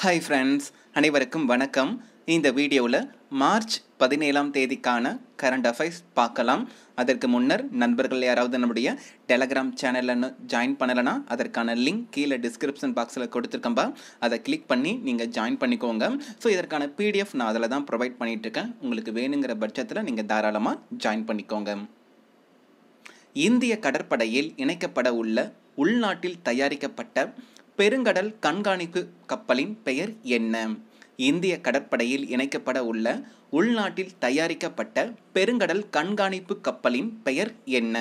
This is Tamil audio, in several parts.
ஹாய் ஃப்ரெண்ட்ஸ் அனைவருக்கும் வணக்கம் இந்த வீடியோவில் மார்ச் பதினேழாம் தேதிக்கான கரண்ட் அஃபைர்ஸ் பார்க்கலாம் அதற்கு முன்னர் நண்பர்கள் யாராவது நம்முடைய டெலகிராம் சேனலில் ஜாயின் பண்ணலைன்னா அதற்கான லிங்க் கீழே டிஸ்கிரிப்ஷன் பாக்ஸில் கொடுத்துருக்கம்பா அதை கிளிக் பண்ணி நீங்கள் ஜாயின் பண்ணிக்கோங்க ஸோ இதற்கான பிடிஎஃப் நான் அதில் தான் ப்ரொவைட் பண்ணிகிட்ருக்கேன் உங்களுக்கு வேணுங்கிற பட்சத்தில் நீங்கள் தாராளமாக ஜாயின் பண்ணிக்கோங்க இந்திய கடற்படையில் இணைக்கப்பட உள்ள உள்நாட்டில் தயாரிக்கப்பட்ட பெருங்கடல் கண்காணிப்பு கப்பலின் பெயர் என்ன இந்திய கடற்படையில் இணைக்கப்பட உள்ள உள்நாட்டில் தயாரிக்கப்பட்ட பெருங்கடல் கண்காணிப்பு கப்பலின் பெயர் என்ன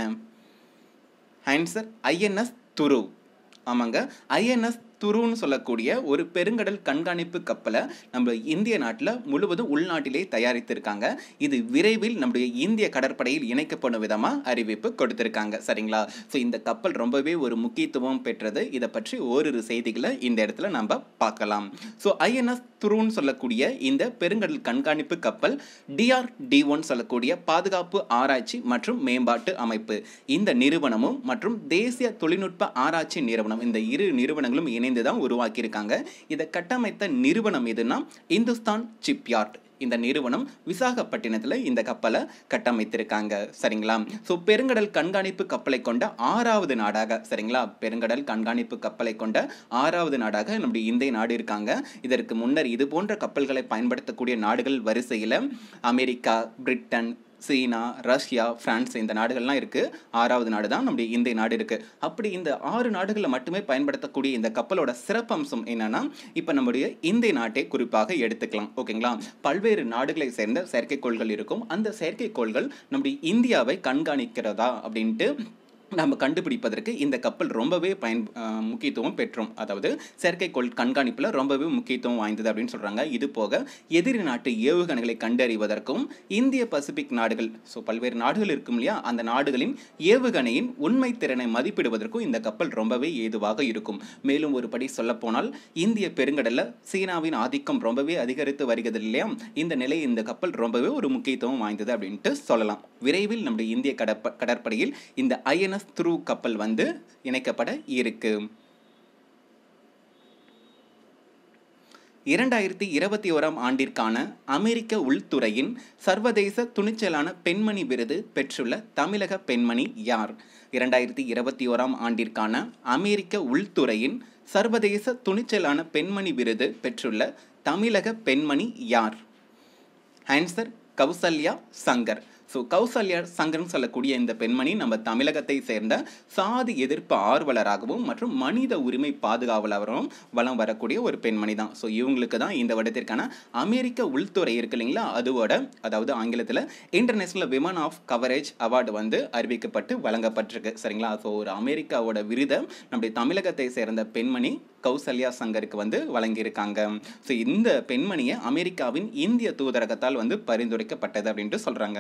ஆன்சர் ஐஎன்எஸ் துரு ஆமாங்க ஐஎன்எஸ் துருன்னு சொல்லக்கூடிய ஒரு பெருங்கடல் கண்காணிப்பு கப்பலை நம்ம இந்திய நாட்டில் முழுவதும் உள்நாட்டிலே தயாரித்திருக்காங்க இது விரைவில் நம்முடைய இந்திய கடற்படையில் இணைக்கப்படும் விதமாக அறிவிப்பு கொடுத்திருக்காங்க சரிங்களா ஸோ இந்த கப்பல் ரொம்பவே ஒரு முக்கியத்துவம் பெற்றது இதை பற்றி ஓரிரு செய்திகளை இந்த இடத்துல நம்ம பார்க்கலாம் ஸோ ஐஎன்எஸ் துருன்னு சொல்லக்கூடிய இந்த பெருங்கடல் கண்காணிப்பு கப்பல் டிஆர் டி ஒன் சொல்லக்கூடிய பாதுகாப்பு ஆராய்ச்சி மற்றும் மேம்பாட்டு அமைப்பு இந்த நிறுவனமும் மற்றும் தேசிய தொழில்நுட்ப ஆராய்ச்சி நிறுவனம் இந்த இரு நிறுவனங்களும் இணைந்து சேர்ந்து தான் உருவாக்கியிருக்காங்க இதை கட்டமைத்த நிறுவனம் எதுனா இந்துஸ்தான் சிப்யார்ட் இந்த நிறுவனம் விசாகப்பட்டினத்தில் இந்த கப்பலை கட்டமைத்திருக்காங்க சரிங்களா ஸோ பெருங்கடல் கண்காணிப்பு கப்பலை கொண்ட ஆறாவது நாடாக சரிங்களா பெருங்கடல் கண்காணிப்பு கப்பலை கொண்ட ஆறாவது நாடாக நம்முடைய இந்திய நாடு இருக்காங்க இதற்கு முன்னர் இது போன்ற கப்பல்களை பயன்படுத்தக்கூடிய நாடுகள் வரிசையில் America Britain China Russia France இந்த நாடுகள்லாம் இருக்குது ஆறாவது நாடு தான் நம்முடைய இந்திய நாடு இருக்குது அப்படி இந்த ஆறு நாடுகளில் மட்டுமே பயன்படுத்தக்கூடிய இந்த கப்பலோட சிறப்பம்சம் என்னென்னா இப்போ நம்முடைய இந்திய நாட்டை குறிப்பாக எடுத்துக்கலாம் ஓகேங்களா பல்வேறு நாடுகளை சேர்ந்த செயற்கைக்கோள்கள் இருக்கும் அந்த செயற்கைக்கோள்கள் நம்முடைய இந்தியாவை கண்காணிக்கிறதா அப்படின்ட்டு நாம் கண்டுபிடிப்பதற்கு இந்த கப்பல் ரொம்பவே பயன் முக்கியத்துவம் பெற்றோம் அதாவது செயற்கைக்கோள் கண்காணிப்பில் ரொம்பவே முக்கியத்துவம் வாய்ந்தது அப்படின்னு சொல்கிறாங்க இது போக எதிரி நாட்டு ஏவுகணைகளை கண்டறிவதற்கும் இந்திய பசிபிக் நாடுகள் ஸோ பல்வேறு நாடுகள் இருக்கும் இல்லையா அந்த நாடுகளின் ஏவுகணையின் உண்மை திறனை மதிப்பிடுவதற்கும் இந்த கப்பல் ரொம்பவே ஏதுவாக இருக்கும் மேலும் ஒருபடி சொல்லப்போனால் இந்திய பெருங்கடலில் சீனாவின் ஆதிக்கம் ரொம்பவே அதிகரித்து வருகிறது இல்லையா இந்த நிலை இந்த கப்பல் ரொம்பவே ஒரு முக்கியத்துவம் வாய்ந்தது அப்படின்ட்டு சொல்லலாம் விரைவில் நம்முடைய இந்திய கடற்ப கடற்படையில் இந்த ஐஎன்எஸ் மைனஸ் த்ரூ கப்பல் வந்து இணைக்கப்பட இருக்கு இரண்டாயிரத்தி இருபத்தி ஓராம் ஆண்டிற்கான அமெரிக்க உள்துறையின் சர்வதேச துணிச்சலான பெண்மணி விருது பெற்றுள்ள தமிழக பெண்மணி யார் இரண்டாயிரத்தி இருபத்தி ஓராம் ஆண்டிற்கான அமெரிக்க உள்துறையின் சர்வதேச துணிச்சலான பெண்மணி விருது பெற்றுள்ள தமிழக பெண்மணி யார் ஆன்சர் கௌசல்யா சங்கர் ஸோ கௌசல்யர் சங்கரம் சொல்லக்கூடிய இந்த பெண்மணி நம்ம தமிழகத்தை சேர்ந்த சாதி எதிர்ப்பு ஆர்வலராகவும் மற்றும் மனித உரிமை பாதுகாவலராகவும் வளம் வரக்கூடிய ஒரு பெண்மணி தான் ஸோ இவங்களுக்கு தான் இந்த வருடத்திற்கான அமெரிக்க உள்துறை இருக்கு இல்லைங்களா அதோட அதாவது ஆங்கிலத்தில் international women of courage award வந்து அறிவிக்கப்பட்டு வழங்கப்பட்டிருக்கு சரிங்களா ஸோ ஒரு அமெரிக்காவோட விருதம் நம்முடைய தமிழகத்தை சேர்ந்த பெண்மணி கௌசல்யா சங்கருக்கு வந்து வழங்கியிருக்காங்க ஸோ இந்த பெண்மணியை அமெரிக்காவின் இந்திய தூதரகத்தால் வந்து பரிந்துரைக்கப்பட்டது அப்படின்ட்டு சொல்கிறாங்க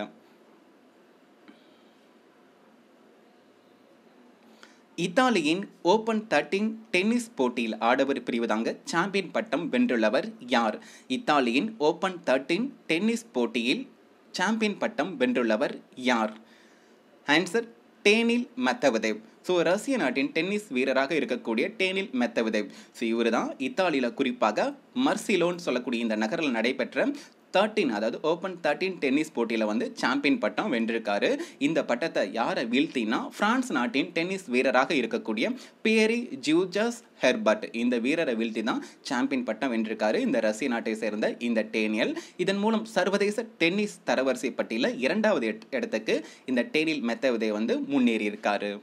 இத்தாலியின் ஓப்பன் தேர்ட்டின் டென்னிஸ் போட்டியில் ஆடவர் பிரிவு தாங்க சாம்பியன் பட்டம் வென்றுள்ளவர் யார் இத்தாலியின் ஓப்பன் தேர்ட்டின் டென்னிஸ் போட்டியில் சாம்பியன் பட்டம் வென்றுள்ளவர் யார் ஆன்சர் டேனில் மெத்தவதேவ் ஸோ ரஷ்ய நாட்டின் டென்னிஸ் வீரராக இருக்கக்கூடிய டேனில் மெத்தவிதை ஸோ இவர் தான் இத்தாலியில் குறிப்பாக மர்சிலோன் சொல்லக்கூடிய இந்த நகரில் நடைபெற்ற தேர்ட்டீன் அதாவது ஓப்பன் தேர்ட்டீன் டென்னிஸ் போட்டியில் வந்து சாம்பியன் பட்டம் வென்றிருக்காரு இந்த பட்டத்தை யாரை வீழ்த்தினா பிரான்ஸ் நாட்டின் டென்னிஸ் வீரராக இருக்கக்கூடிய பேரி ஜூஜஸ் ஹெர்பர்ட் இந்த வீரரை வீழ்த்தி தான் சாம்பியன் பட்டம் வென்றிருக்காரு இந்த ரஷ்ய நாட்டை சேர்ந்த இந்த டேனியல் இதன் மூலம் சர்வதேச டென்னிஸ் தரவரிசை பட்டியலில் இரண்டாவது இடத்துக்கு இந்த டேனியல் மெத்தவதை வந்து முன்னேறியிருக்காரு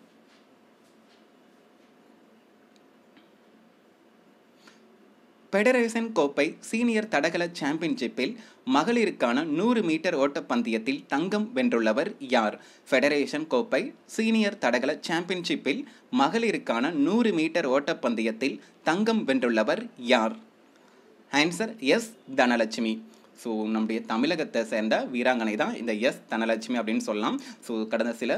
பெடரேசன் கோப்பை சீனியர் தடகள சாம்பியன்ஷிப்பில் மகளிருக்கான நூறு மீட்டர் ஓட்டப்பந்தயத்தில் தங்கம் வென்றுள்ளவர் யார் ஃபெடரேஷன் கோப்பை சீனியர் தடகள சாம்பியன்ஷிப்பில் மகளிருக்கான நூறு மீட்டர் ஓட்டப்பந்தயத்தில் தங்கம் வென்றுள்ளவர் யார் ஆன்சர் எஸ் தனலட்சுமி ஸோ நம்முடைய தமிழகத்தை சேர்ந்த வீராங்கனை தான் இந்த எஸ் தனலட்சுமி அப்படின்னு சொல்லலாம் ஸோ கடந்த சில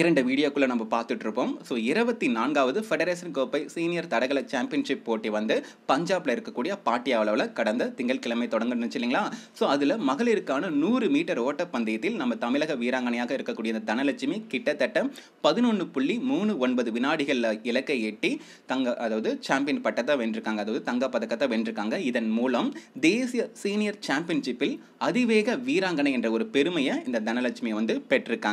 இரண்டு வீடியோக்குள்ளே நம்ம பார்த்துட்ருப்போம் ஸோ இருபத்தி நான்காவது ஃபெடரேஷன் கோப்பை சீனியர் தடகள சாம்பியன்ஷிப் போட்டி வந்து பஞ்சாபில் இருக்கக்கூடிய அளவில் கடந்த திங்கட்கிழமை தொடங்கினுச்சு இல்லைங்களா ஸோ அதில் மகளிருக்கான நூறு மீட்டர் ஓட்டப்பந்தயத்தில் நம்ம தமிழக வீராங்கனையாக இருக்கக்கூடிய இந்த தனலட்சுமி கிட்டத்தட்ட பதினொன்று புள்ளி மூணு ஒன்பது வினாடிகளில் இலக்கை எட்டி தங்க அதாவது சாம்பியன் பட்டத்தை வென்றிருக்காங்க அதாவது தங்க பதக்கத்தை வென்றிருக்காங்க இதன் மூலம் தேசிய சீனியர் சாம்பியன்ஷிப்பில் அதிவேக வீராங்கனை என்ற ஒரு பெருமையை இந்த தனலட்சுமி வந்து பெற்றிருக்காங்க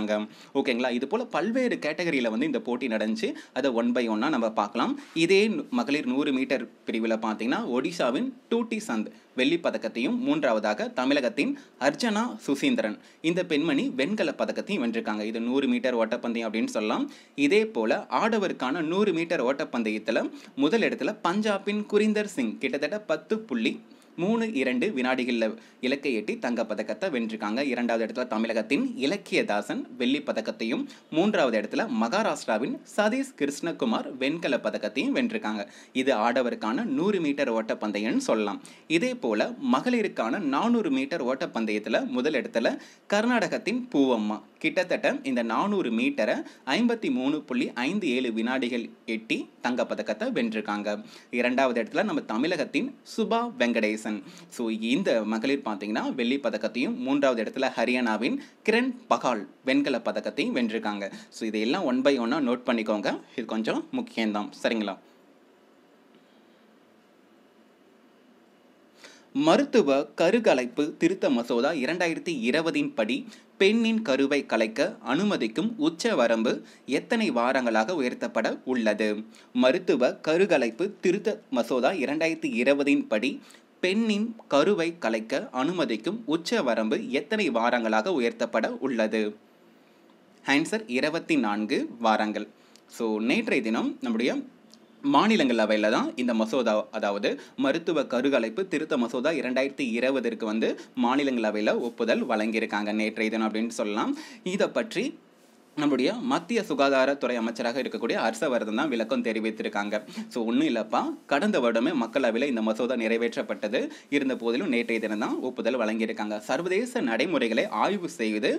ஓகேங்களா இது போல் பல்வேறு கேட்டகரியில் வந்து இந்த போட்டி நடந்துச்சு அதை ஒன் பை ஒன்னாக நம்ம பார்க்கலாம் இதே மகளிர் நூறு மீட்டர் பிரிவில் பார்த்தீங்கன்னா ஒடிசாவின் டூட்டி சந்த் வெள்ளி பதக்கத்தையும் மூன்றாவதாக தமிழகத்தின் அர்ச்சனா சுசீந்திரன் இந்த பெண்மணி வெண்கல பதக்கத்தையும் வென்றிருக்காங்க இது நூறு மீட்டர் ஓட்டப்பந்தயம் அப்படின்னு சொல்லலாம் இதே போல் ஆடவருக்கான நூறு மீட்டர் ஓட்டப்பந்தயத்தில் முதலிடத்தில் பஞ்சாபின் குரிந்தர் சிங் கிட்டத்தட்ட பத்து புள்ளி மூணு இரண்டு வினாடிகளில் இலக்கை எட்டி தங்கப்பதக்கத்தை வென்றிருக்காங்க இரண்டாவது இடத்துல தமிழகத்தின் இலக்கியதாசன் வெள்ளி பதக்கத்தையும் மூன்றாவது இடத்துல மகாராஷ்டிராவின் சதீஷ் கிருஷ்ணகுமார் வெண்கல பதக்கத்தையும் வென்றிருக்காங்க இது ஆடவருக்கான நூறு மீட்டர் ஓட்டப்பந்தயம்னு சொல்லலாம் இதே போல மகளிருக்கான நானூறு மீட்டர் ஓட்டப்பந்தயத்தில் முதல் இடத்துல கர்நாடகத்தின் பூவம்மா கிட்டத்தட்ட இந்த நானூறு மீட்டரை ஐம்பத்தி மூணு புள்ளி ஐந்து ஏழு வினாடிகள் எட்டி தங்கப்பதக்கத்தை வென்றிருக்காங்க இரண்டாவது இடத்துல நம்ம தமிழகத்தின் சுபா வெங்கடேசன் ஸோ இந்த மகளிர் பார்த்தீங்கன்னா வெள்ளி பதக்கத்தையும் மூன்றாவது இடத்துல ஹரியானாவின் கிரண் பகால் வெண்கல பதக்கத்தையும் வென்றிருக்காங்க ஸோ இதையெல்லாம் ஒன் பை ஒன்னாக நோட் பண்ணிக்கோங்க இது கொஞ்சம் முக்கியம்தான் சரிங்களா மருத்துவ கருகலைப்பு திருத்த மசோதா இரண்டாயிரத்தி இருபதின் படி பெண்ணின் கருவை கலைக்க அனுமதிக்கும் உச்ச வரம்பு எத்தனை வாரங்களாக உயர்த்தப்பட உள்ளது மருத்துவ கருகலைப்பு திருத்த மசோதா இரண்டாயிரத்தி இருபதின் படி பெண்ணின் கருவை கலைக்க அனுமதிக்கும் உச்ச வரம்பு எத்தனை வாரங்களாக உயர்த்தப்பட உள்ளது ஆன்சர் இருபத்தி நான்கு வாரங்கள் ஸோ நேற்றைய தினம் நம்முடைய மாநிலங்களவையில் தான் இந்த மசோதா அதாவது மருத்துவ கருகலைப்பு திருத்த மசோதா இரண்டாயிரத்தி இருபதற்கு வந்து மாநிலங்களவையில் ஒப்புதல் வழங்கியிருக்காங்க நேற்றைய தினம் அப்படின்னு சொல்லலாம் இதை பற்றி நம்முடைய மத்திய சுகாதாரத்துறை அமைச்சராக இருக்கக்கூடிய ஹர்ஷவர்தன் தான் விளக்கம் தெரிவித்திருக்காங்க ஸோ ஒன்றும் இல்லைப்பா கடந்த வருடமே மக்களவையில் இந்த மசோதா நிறைவேற்றப்பட்டது இருந்த போதிலும் நேற்றைய தினம் தான் ஒப்புதல் வழங்கியிருக்காங்க சர்வதேச நடைமுறைகளை ஆய்வு செய்து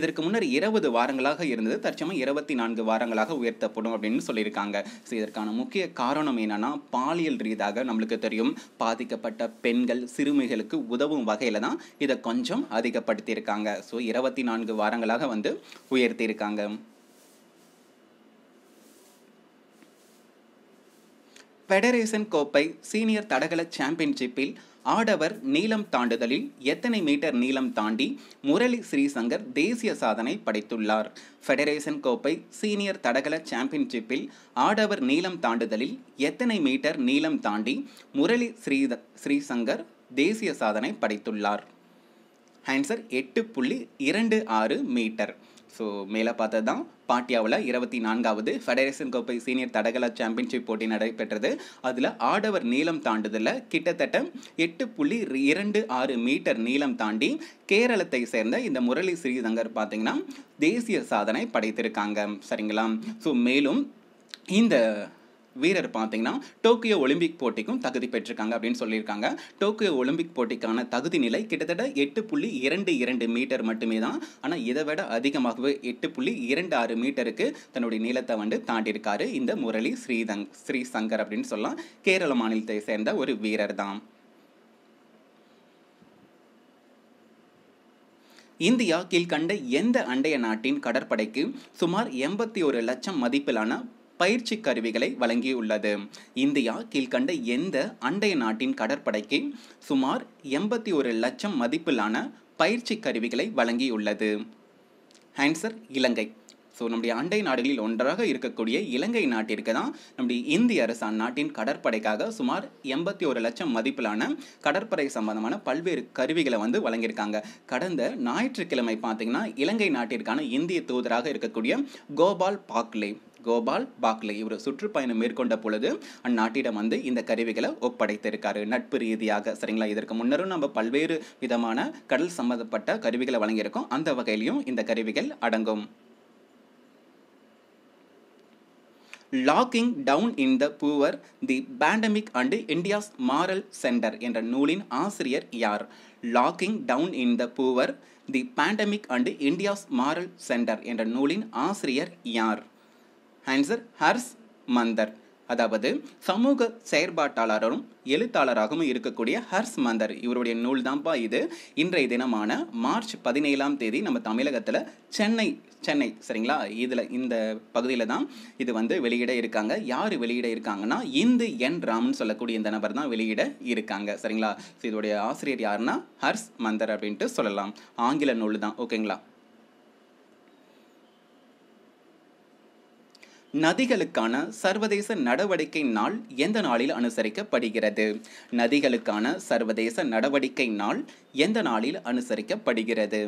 இதற்கு முன்னர் இருபது வாரங்களாக இருந்தது தற்சமயம் இருபத்தி நான்கு வாரங்களாக உயர்த்தப்படும் அப்படின்னு சொல்லியிருக்காங்க ஸோ இதற்கான முக்கிய காரணம் என்னன்னா பாலியல் ரீதியாக நம்மளுக்கு தெரியும் பாதிக்கப்பட்ட பெண்கள் சிறுமிகளுக்கு உதவும் வகையில் தான் இதை கொஞ்சம் அதிகப்படுத்தியிருக்காங்க ஸோ இருபத்தி நான்கு வாரங்களாக வந்து உயர்த்தியிருக்காங்க பெடரேசன் கோப்பை சீனியர் தடகள சாம்பியன்ஷிப்பில் ஆடவர் நீளம் தாண்டுதலில் எத்தனை மீட்டர் நீளம் தாண்டி முரளி ஸ்ரீசங்கர் தேசிய சாதனை படைத்துள்ளார் ஃபெடரேசன் கோப்பை சீனியர் தடகள சாம்பியன்ஷிப்பில் ஆடவர் நீளம் தாண்டுதலில் எத்தனை மீட்டர் நீளம் தாண்டி முரளி ஸ்ரீ ஸ்ரீசங்கர் தேசிய சாதனை படைத்துள்ளார் ஆன்சர் எட்டு புள்ளி இரண்டு ஆறு மீட்டர் ஸோ மேலே பார்த்தது தான் பாட்டியாவில் இருபத்தி நான்காவது ஃபெடரேஷன் கோப்பை சீனியர் தடகள சாம்பியன்ஷிப் போட்டி நடைபெற்றது அதில் ஆடவர் நீளம் தாண்டுதலில் கிட்டத்தட்ட எட்டு புள்ளி இரண்டு ஆறு மீட்டர் நீளம் தாண்டி கேரளத்தை சேர்ந்த இந்த முரளி ஸ்ரீதங்கர் பார்த்தீங்கன்னா தேசிய சாதனை படைத்திருக்காங்க சரிங்களா ஸோ மேலும் இந்த வீரர் பார்த்தீங்கன்னா டோக்கியோ ஒலிம்பிக் போட்டிக்கும் தகுதி பெற்றிருக்காங்க அப்படின்னு சொல்லியிருக்காங்க டோக்கியோ ஒலிம்பிக் போட்டிக்கான தகுதி நிலை கிட்டத்தட்ட எட்டு புள்ளி இரண்டு இரண்டு மீட்டர் மட்டுமே தான் ஆனால் இதை விட அதிகமாகவே எட்டு புள்ளி இரண்டு ஆறு மீட்டருக்கு தன்னுடைய நீளத்தை வந்து தாண்டியிருக்காரு இந்த முரளி ஸ்ரீதங் ஸ்ரீசங்கர் அப்படின்னு சொல்லலாம் கேரள மாநிலத்தை சேர்ந்த ஒரு வீரர் தான் இந்தியா கீழ்கண்ட எந்த அண்டைய நாட்டின் கடற்படைக்கு சுமார் எண்பத்தி ஒரு லட்சம் மதிப்பிலான பயிற்சி கருவிகளை வழங்கியுள்ளது இந்தியா கீழ்கண்ட எந்த அண்டைய நாட்டின் கடற்படைக்கு சுமார் எண்பத்தி ஒரு லட்சம் மதிப்பிலான பயிற்சி கருவிகளை வழங்கியுள்ளது ஆன்சர் இலங்கை ஸோ நம்முடைய அண்டை நாடுகளில் ஒன்றாக இருக்கக்கூடிய இலங்கை நாட்டிற்கு தான் நம்முடைய இந்திய அரசு நாட்டின் கடற்படைக்காக சுமார் எண்பத்தி ஒரு லட்சம் மதிப்பிலான கடற்படை சம்பந்தமான பல்வேறு கருவிகளை வந்து வழங்கியிருக்காங்க கடந்த ஞாயிற்றுக்கிழமை பார்த்தீங்கன்னா இலங்கை நாட்டிற்கான இந்திய தூதராக இருக்கக்கூடிய கோபால் பாக்லே கோபால் பாக்லே இவர் சுற்றுப்பயணம் மேற்கொண்ட பொழுது அந்நாட்டிடம் வந்து இந்த கருவிகளை ஒப்படைத்திருக்காரு நட்பு ரீதியாக சரிங்களா இதற்கு முன்னரும் நம்ம பல்வேறு விதமான கடல் சம்பந்தப்பட்ட கருவிகளை வழங்கியிருக்கோம் அந்த வகையிலையும் இந்த கருவிகள் அடங்கும் locking down in the poor the pandemic and India's moral centre என்ற நூலின் ஆசிரியர் யார் locking down in the poor the pandemic and India's moral centre என்ற நூலின் ஆசிரியர் யார் ஆன்சர் ஹர்ஸ் மந்தர் அதாவது சமூக செயற்பாட்டாளரும் எழுத்தாளராகவும் இருக்கக்கூடிய ஹர்ஸ் மந்தர் இவருடைய நூல் தான்ப்பா இது இன்றைய தினமான மார்ச் பதினேழாம் தேதி நம்ம தமிழகத்தில் சென்னை சென்னை சரிங்களா இதில் இந்த பகுதியில் தான் இது வந்து வெளியிட இருக்காங்க யார் வெளியிட இருக்காங்கன்னா இந்து என் ராம்னு சொல்லக்கூடிய இந்த நபர் தான் வெளியிட இருக்காங்க சரிங்களா இதோடைய ஆசிரியர் யாருன்னா ஹர்ஸ் மந்தர் அப்படின்ட்டு சொல்லலாம் ஆங்கில நூல் தான் ஓகேங்களா நதிகளுக்கான சர்வதேச நடவடிக்கை நாள் எந்த நாளில் அனுசரிக்கப்படுகிறது நதிகளுக்கான சர்வதேச நடவடிக்கை நாள் எந்த நாளில் அனுசரிக்கப்படுகிறது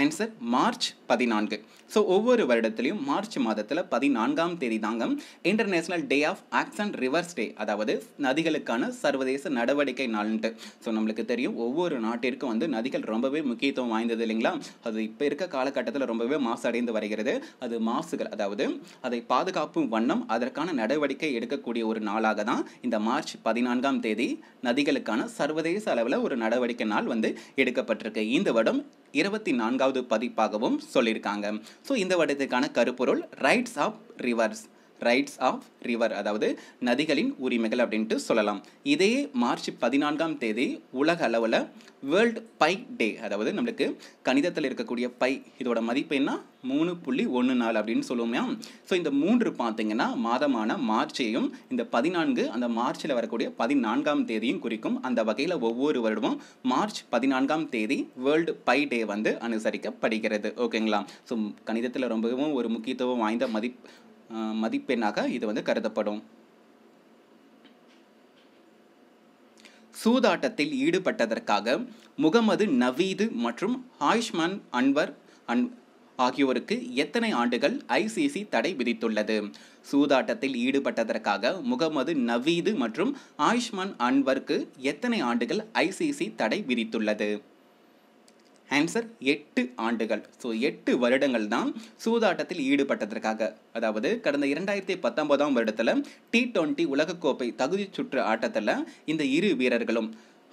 ஆன்சர் மார்ச் பதினான்கு ஸோ ஒவ்வொரு வருடத்துலையும் மார்ச் மாதத்தில் பதினான்காம் தேதி தாங்க international day of and rivers day அதாவது நதிகளுக்கான சர்வதேச நடவடிக்கை நாள்ன்ட்டு ஸோ நம்மளுக்கு தெரியும் ஒவ்வொரு நாட்டிற்கும் வந்து நதிகள் ரொம்பவே முக்கியத்துவம் வாய்ந்தது இல்லைங்களா அது இப்போ இருக்க காலகட்டத்தில் ரொம்பவே மாசு அடைந்து வருகிறது அது மாசுகள் அதாவது அதை பாதுகாப்பும் வண்ணம் அதற்கான நடவடிக்கை எடுக்கக்கூடிய ஒரு நாளாக தான் இந்த மார்ச் பதினான்காம் தேதி நதிகளுக்கான சர்வதேச அளவில் ஒரு நடவடிக்கை நாள் வந்து எடுக்கப்பட்டிருக்கு இந்த வருடம் இருபத்தி நான்காவது பதிப்பாகவும் சொல்லியிருக்காங்க ஸோ இந்த வருடத்துக்கான கருப்பொருள் rights of rivers rights of river அதாவது நதிகளின் உரிமைகள் அப்படின்ட்டு சொல்லலாம் இதே மார்ச் பதினான்காம் தேதி உலக அளவில் வேர்ல்டு பை டே அதாவது நம்மளுக்கு கணிதத்தில் இருக்கக்கூடிய பை இதோட மதிப்பு என்ன மூணு புள்ளி ஒன்று நாலு அப்படின்னு சொல்லுவோமையா ஸோ இந்த மூன்று பார்த்தீங்கன்னா மாதமான மார்ச்சையும் இந்த பதினான்கு அந்த மார்ச்சில் வரக்கூடிய பதினான்காம் தேதியும் குறிக்கும் அந்த வகையில் ஒவ்வொரு வருடமும் மார்ச் பதினான்காம் தேதி வேர்ல்டு பை டே வந்து அனுசரிக்கப்படுகிறது ஓகேங்களா ஸோ கணிதத்தில் ரொம்பவும் ஒரு முக்கியத்துவம் வாய்ந்த மதிப்பு மதிப்பெண்ணாக இது வந்து கருதப்படும் சூதாட்டத்தில் ஈடுபட்டதற்காக முகமது நவீது மற்றும் ஆயுஷ்மான் அன்வர் அன் ஆகியோருக்கு எத்தனை ஆண்டுகள் ஐசிசி தடை விதித்துள்ளது சூதாட்டத்தில் ஈடுபட்டதற்காக முகமது நவீது மற்றும் ஆயுஷ்மான் அன்வருக்கு எத்தனை ஆண்டுகள் ஐசிசி தடை விதித்துள்ளது ஆன்சர் எட்டு ஆண்டுகள் ஸோ எட்டு வருடங்கள் தான் சூதாட்டத்தில் ஈடுபட்டதற்காக அதாவது கடந்த இரண்டாயிரத்தி பத்தொன்பதாம் வருடத்தில் டி டுவெண்ட்டி உலகக்கோப்பை தகுதி சுற்று ஆட்டத்தில் இந்த இரு வீரர்களும்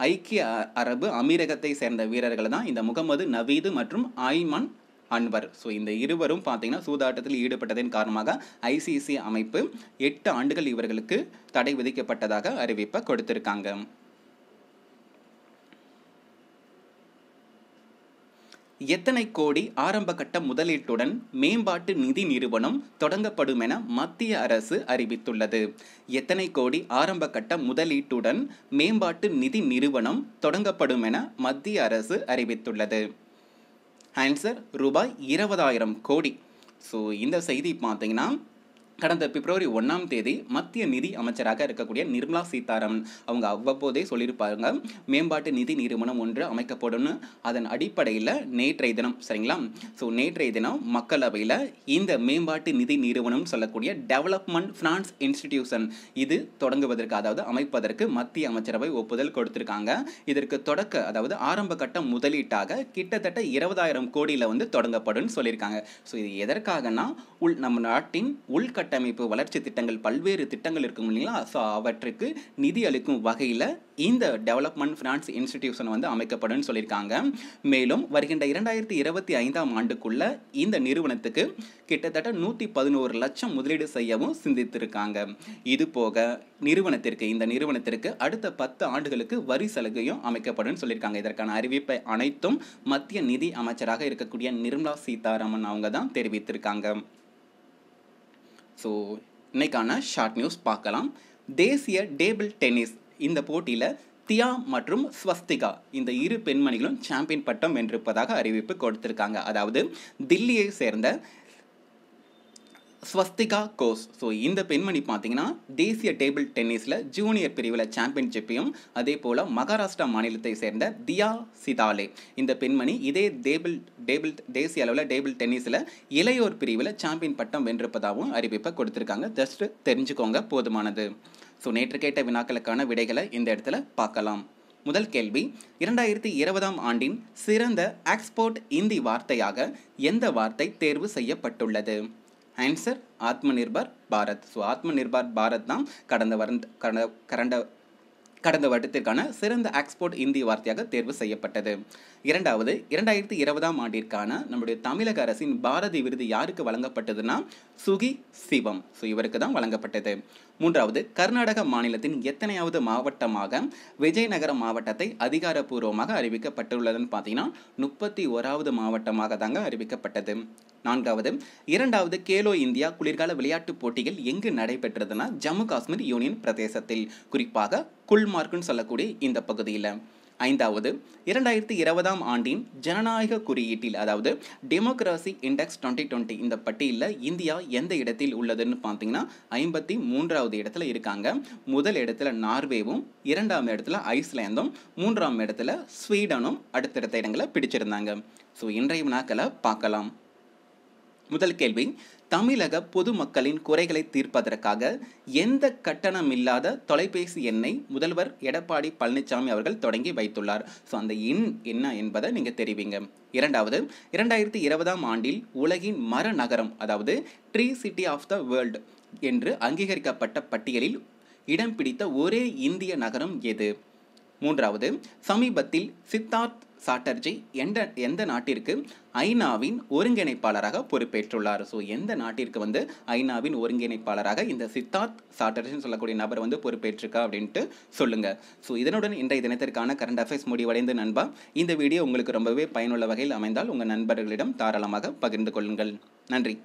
ஐக்கிய அரபு அமீரகத்தை சேர்ந்த வீரர்கள் தான் இந்த முகமது நவீது மற்றும் ஆய்மான் அன்வர் ஸோ இந்த இருவரும் பார்த்தீங்கன்னா சூதாட்டத்தில் ஈடுபட்டதன் காரணமாக ஐசிசி அமைப்பு எட்டு ஆண்டுகள் இவர்களுக்கு தடை விதிக்கப்பட்டதாக அறிவிப்பை கொடுத்திருக்காங்க எத்தனை கோடி ஆரம்பகட்ட முதலீட்டுடன் மேம்பாட்டு நிதி நிறுவனம் தொடங்கப்படும் என மத்திய அரசு அறிவித்துள்ளது எத்தனை கோடி ஆரம்பகட்ட முதலீட்டுடன் மேம்பாட்டு நிதி நிறுவனம் தொடங்கப்படும் என மத்திய அரசு அறிவித்துள்ளது ஆன்சர் ரூபாய் இருபதாயிரம் கோடி ஸோ இந்த செய்தி பார்த்தீங்கன்னா கடந்த பிப்ரவரி ஒன்றாம் தேதி மத்திய நிதி அமைச்சராக இருக்கக்கூடிய நிர்மலா சீதாராமன் அவங்க அவ்வப்போதே சொல்லியிருப்பாங்க மேம்பாட்டு நிதி நிறுவனம் ஒன்று அமைக்கப்படும் அதன் அடிப்படையில் நேற்றைய தினம் சரிங்களா ஸோ நேற்றைய தினம் மக்களவையில் இந்த மேம்பாட்டு நிதி நிறுவனம் சொல்லக்கூடிய டெவலப்மெண்ட் ஃபினான்ஸ் இன்ஸ்டிடியூஷன் இது தொடங்குவதற்கு அதாவது அமைப்பதற்கு மத்திய அமைச்சரவை ஒப்புதல் கொடுத்திருக்காங்க இதற்கு தொடக்க அதாவது ஆரம்ப கட்ட முதலீட்டாக கிட்டத்தட்ட இருபதாயிரம் கோடியில் வந்து தொடங்கப்படும் சொல்லியிருக்காங்க ஸோ இது எதற்காகனா உள் நம்ம நாட்டின் உள்கட்ட கட்டமைப்பு வளர்ச்சி திட்டங்கள் பல்வேறு திட்டங்கள் இருக்கும் இல்லைங்களா ஸோ அவற்றுக்கு நிதி அளிக்கும் வகையில் இந்த டெவலப்மெண்ட் ஃபினான்ஸ் இன்ஸ்டிடியூஷன் வந்து அமைக்கப்படும் சொல்லியிருக்காங்க மேலும் வருகின்ற இரண்டாயிரத்தி இருபத்தி ஐந்தாம் ஆண்டுக்குள்ள இந்த நிறுவனத்துக்கு கிட்டத்தட்ட நூற்றி பதினோரு லட்சம் முதலீடு செய்யவும் சிந்தித்திருக்காங்க இது போக நிறுவனத்திற்கு இந்த நிறுவனத்திற்கு அடுத்த பத்து ஆண்டுகளுக்கு வரி சலுகையும் அமைக்கப்படும் சொல்லியிருக்காங்க இதற்கான அறிவிப்பை அனைத்தும் மத்திய நிதி அமைச்சராக இருக்கக்கூடிய நிர்மலா சீதாராமன் அவங்க தான் தெரிவித்திருக்காங்க ஸோ இன்றைக்கான ஷார்ட் நியூஸ் பார்க்கலாம் தேசிய டேபிள் டென்னிஸ் இந்த போட்டியில் தியா மற்றும் ஸ்வஸ்திகா இந்த இரு பெண்மணிகளும் சாம்பியன் பட்டம் வென்றிருப்பதாக அறிவிப்பு கொடுத்திருக்காங்க அதாவது தில்லியை சேர்ந்த ஸ்வஸ்திகா கோஸ் ஸோ இந்த பெண்மணி பார்த்தீங்கன்னா தேசிய டேபிள் டென்னிஸில் ஜூனியர் பிரிவில் சாம்பியன்ஷிப்பையும் அதே போல் மகாராஷ்டிரா மாநிலத்தை சேர்ந்த தியா சிதாலே இந்த பெண்மணி இதே டேபிள் டேபிள் தேசிய அளவில் டேபிள் டென்னிஸில் இளையோர் பிரிவில் சாம்பியன் பட்டம் வென்றிருப்பதாகவும் அறிவிப்பை கொடுத்துருக்காங்க ஜஸ்ட் தெரிஞ்சுக்கோங்க போதுமானது ஸோ நேற்று கேட்ட வினாக்களுக்கான விடைகளை இந்த இடத்துல பார்க்கலாம் முதல் கேள்வி இரண்டாயிரத்தி இருபதாம் ஆண்டின் சிறந்த எக்ஸ்போர்ட் இந்தி வார்த்தையாக எந்த வார்த்தை தேர்வு செய்யப்பட்டுள்ளது ஆன்சர் ஆத்ம நிர்பார் பாரத் ஸோ ஆத்ம நிர்பார் பாரத் தான் கடந்த வருந்த கடந்த கடந்த கடந்த வருடத்திற்கான சிறந்த எக்ஸ்போர்ட் இந்தி வார்த்தையாக தேர்வு செய்யப்பட்டது இரண்டாவது இரண்டாயிரத்தி இருபதாம் ஆண்டிற்கான நம்முடைய தமிழக அரசின் பாரதி விருது யாருக்கு வழங்கப்பட்டதுன்னா சுகி சிவம் ஸோ இவருக்கு தான் வழங்கப்பட்டது மூன்றாவது கர்நாடக மாநிலத்தின் எத்தனையாவது மாவட்டமாக விஜயநகர மாவட்டத்தை அதிகாரப்பூர்வமாக அறிவிக்கப்பட்டுள்ளதுன்னு பார்த்தீங்கன்னா முப்பத்தி ஓராவது மாவட்டமாக தாங்க அறிவிக்கப்பட்டது நான்காவது இரண்டாவது கேலோ இந்தியா குளிர்கால விளையாட்டுப் போட்டிகள் எங்கு நடைபெற்றதுன்னா ஜம்மு காஷ்மீர் யூனியன் பிரதேசத்தில் குறிப்பாக குல்மார்க்குன்னு சொல்லக்கூடிய இந்த பகுதியில் ஐந்தாவது இரண்டாயிரத்தி இருபதாம் ஆண்டின் ஜனநாயக குறியீட்டில் அதாவது டெமோக்ராசி இண்டெக்ஸ் டுவெண்ட்டி டுவெண்ட்டி இந்த பட்டியலில் இந்தியா எந்த இடத்தில் உள்ளதுன்னு பார்த்தீங்கன்னா ஐம்பத்தி மூன்றாவது இடத்துல இருக்காங்க முதல் இடத்துல நார்வேவும் இரண்டாம் இடத்துல ஐஸ்லாந்தும் மூன்றாம் இடத்துல ஸ்வீடனும் அடுத்தடுத்த இடங்களை பிடிச்சிருந்தாங்க ஸோ இன்றைய வினாக்களை பார்க்கலாம் முதல் கேள்வி தமிழக பொதுமக்களின் குறைகளை தீர்ப்பதற்காக எந்த கட்டணமில்லாத தொலைபேசி எண்ணை முதல்வர் எடப்பாடி பழனிசாமி அவர்கள் தொடங்கி வைத்துள்ளார் ஸோ அந்த இன் என்ன என்பதை நீங்கள் தெரிவிங்க இரண்டாவது இரண்டாயிரத்தி இருபதாம் ஆண்டில் உலகின் மர நகரம் அதாவது tree city of the world என்று அங்கீகரிக்கப்பட்ட பட்டியலில் இடம் பிடித்த ஒரே இந்திய நகரம் எது மூன்றாவது சமீபத்தில் சித்தார்த் சாட்டர்ஜி எந்த எந்த நாட்டிற்கு ஐநாவின் ஒருங்கிணைப்பாளராக பொறுப்பேற்றுள்ளார் ஸோ எந்த நாட்டிற்கு வந்து ஐநாவின் ஒருங்கிணைப்பாளராக இந்த சித்தார்த் சாட்டர்ஜின்னு சொல்லக்கூடிய நபர் வந்து பொறுப்பேற்றிருக்கா அப்படின்ட்டு சொல்லுங்கள் ஸோ இதனுடன் இன்றைய தினத்திற்கான கரண்ட் அஃபேர்ஸ் முடிவடைந்து நண்பா இந்த வீடியோ உங்களுக்கு ரொம்பவே பயனுள்ள வகையில் அமைந்தால் உங்கள் நண்பர்களிடம் தாராளமாக பகிர்ந்து கொள்ளுங்கள் நன்றி